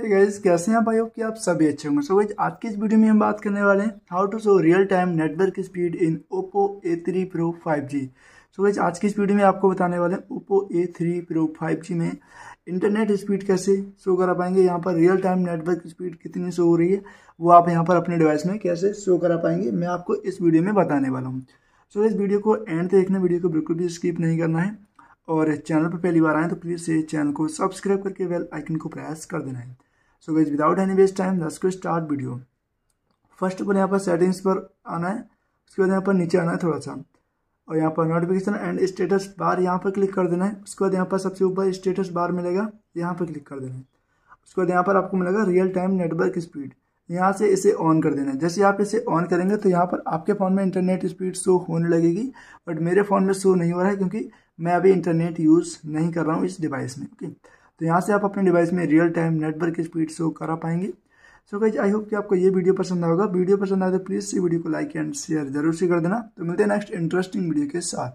hey guys कैसे हैं भाई हो कि आप सभी अच्छे होंगे सो so गाइज आज की इस वीडियो में हम बात करने वाले हैं how to show real time network speed in Oppo A three pro five G so guys आज की इस वीडियो में आपको बताने वाले हैं Oppo A three pro five G में इंटरनेट स्पीड कैसे शो करा पाएंगे यहाँ पर रियल टाइम नेटवर्क स्पीड कितनी शो हो रही है वो आप यहाँ पर अपने डिवाइस में कैसे शो करा पाएंगे मैं आपको इस वीडियो में बताने वाला हूँ सो so, इस वीडियो को एंड तक देखना वीडियो को बिल्कुल भी स्किप नहीं करना है और चैनल पर पहली बार आए तो प्लीज़ चैनल को सब्सक्राइब करके बेल आइकन को प्रेस कर देना है so guys without any waste time दस को स्टार्ट वीडियो फर्स्ट ऑल यहाँ पर सेटिंग्स पर आना है उसके बाद यहाँ पर नीचे आना है थोड़ा सा और यहाँ पर नोटिफिकेशन एंड स्टेटस बार यहाँ पर क्लिक कर देना है उसके बाद यहाँ पर सबसे ऊपर स्टेटस बार मिलेगा यहाँ पर क्लिक कर देना है उसके बाद यहाँ पर आपको मिलेगा रियल टाइम नेटवर्क स्पीड यहाँ से इसे ऑन कर देना है जैसे आप इसे ऑन करेंगे तो यहाँ पर आपके फ़ोन में इंटरनेट स्पीड शो होने लगेगी बट मेरे फ़ोन में शो नहीं हो रहा है क्योंकि मैं अभी इंटरनेट यूज़ नहीं कर रहा हूँ इस डिवाइस में ओके तो यहाँ से आप अपने डिवाइस में रियल टाइम नेटवर्क की स्पीड शो करा पाएंगे सो गाइज आई होप कि आपको ये वीडियो पसंद आएगा वीडियो पसंद आए तो प्लीज़ इस वीडियो को लाइक एंड शेयर जरूर से कर देना तो मिलते हैं नेक्स्ट इंटरेस्टिंग वीडियो के साथ